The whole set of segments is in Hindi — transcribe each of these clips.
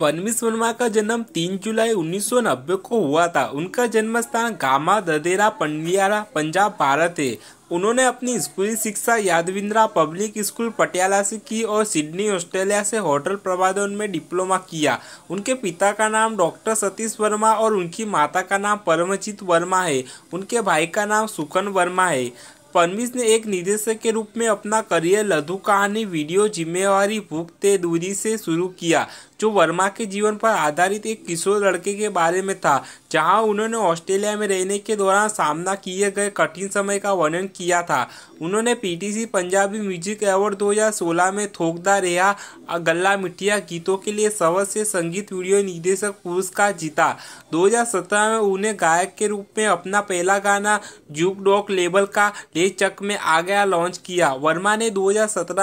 परमिश वर्मा का जन्म 3 जुलाई 1990 को हुआ था उनका जन्म स्थान गामा ददेरा पंडियारा पंजाब भारत है उन्होंने अपनी स्कूली शिक्षा यादविंद्रा पब्लिक स्कूल पटियाला से की और सिडनी ऑस्ट्रेलिया से होटल प्रबंधन में डिप्लोमा किया उनके पिता का नाम डॉक्टर सतीश वर्मा और उनकी माता का नाम परमजीत वर्मा है उनके भाई का नाम सुकन वर्मा है पनवीस ने एक निदेशक के रूप में अपना करियर लघु कहानी वीडियो जिम्मेवारी भूखते दूरी से शुरू किया जो वर्मा के जीवन पर आधारित एक किशोर लड़के के बारे में था जहां उन्होंने ऑस्ट्रेलिया में रहने के दौरान सामना किए गए कठिन समय का वर्णन किया था उन्होंने पीटीसी पंजाबी म्यूजिक अवार्ड 2016 में थोकदा रेहा गल्ला मिठिया गीतों के लिए से संगीत वीडियो निदेशक पुरस्कार जीता 2017 में उन्हें गायक के रूप में अपना पहला गाना जुक डॉक लेबल का ले चक में आ गया लॉन्च किया वर्मा ने दो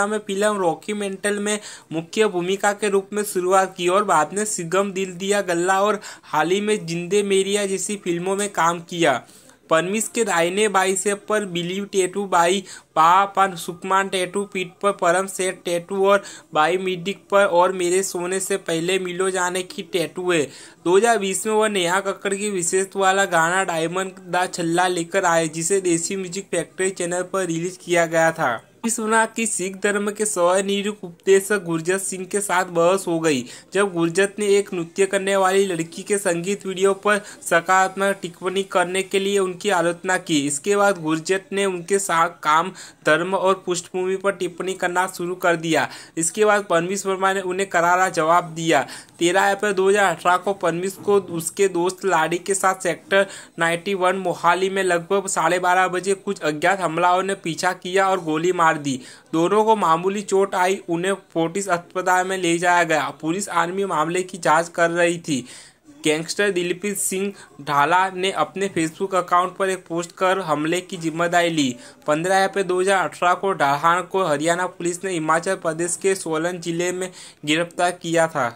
में फिल्म रॉकी मेंटल में मुख्य भूमिका के रूप में शुरुआत शुरुआत की और बाद में सिगम दिल दिया गल्ला और हाल ही में जिंदे मेरिया जैसी फिल्मों में काम किया परमिश के बाई से पर बिलीव टेटू बाई पाप और सुकमान टैटू पीठ पर परम सेठ टैटू और बाई मिडिक पर और मेरे सोने से पहले मिलो जाने की टैटू है बीस में वह नेहा कक्कड़ की विशेषता वाला गाना डायमंड दा छल्ला लेकर आए जिसे देसी म्यूजिक फैक्ट्री चैनल पर रिलीज किया गया था सुना कि सिख धर्म के स्वनिरूप उपदेशक गुरजत सिंह के साथ बहस हो गई जब गुरजत ने एक नृत्य करने वाली लड़की के संगीत वीडियो पर सकारात्मक टिप्पणी करने के लिए उनकी आलोचना की इसके बाद गुरजत ने उनके साथ काम धर्म और पृष्ठभूमि पर टिप्पणी करना शुरू कर दिया इसके बाद परमेश वर्मा ने उन्हें करारा जवाब दिया तेरह अप्रैल दो को परमिश को उसके दोस्त लाड़ी के साथ सेक्टर नाइन्टी मोहाली में लगभग साढ़े बारह बजे कुछ अज्ञात हमलाओं ने पीछा किया और गोली मार मार दी दोनों को मामूली चोट आई उन्हें फोर्टिस अस्पताल में ले जाया गया पुलिस आर्मी मामले की जांच कर रही थी गैंगस्टर दिलीपित सिंह ढाला ने अपने फेसबुक अकाउंट पर एक पोस्ट कर हमले की जिम्मेदारी ली 15 अप्रैल 2018 को ढाहान को हरियाणा पुलिस ने हिमाचल प्रदेश के सोलन जिले में गिरफ्तार किया था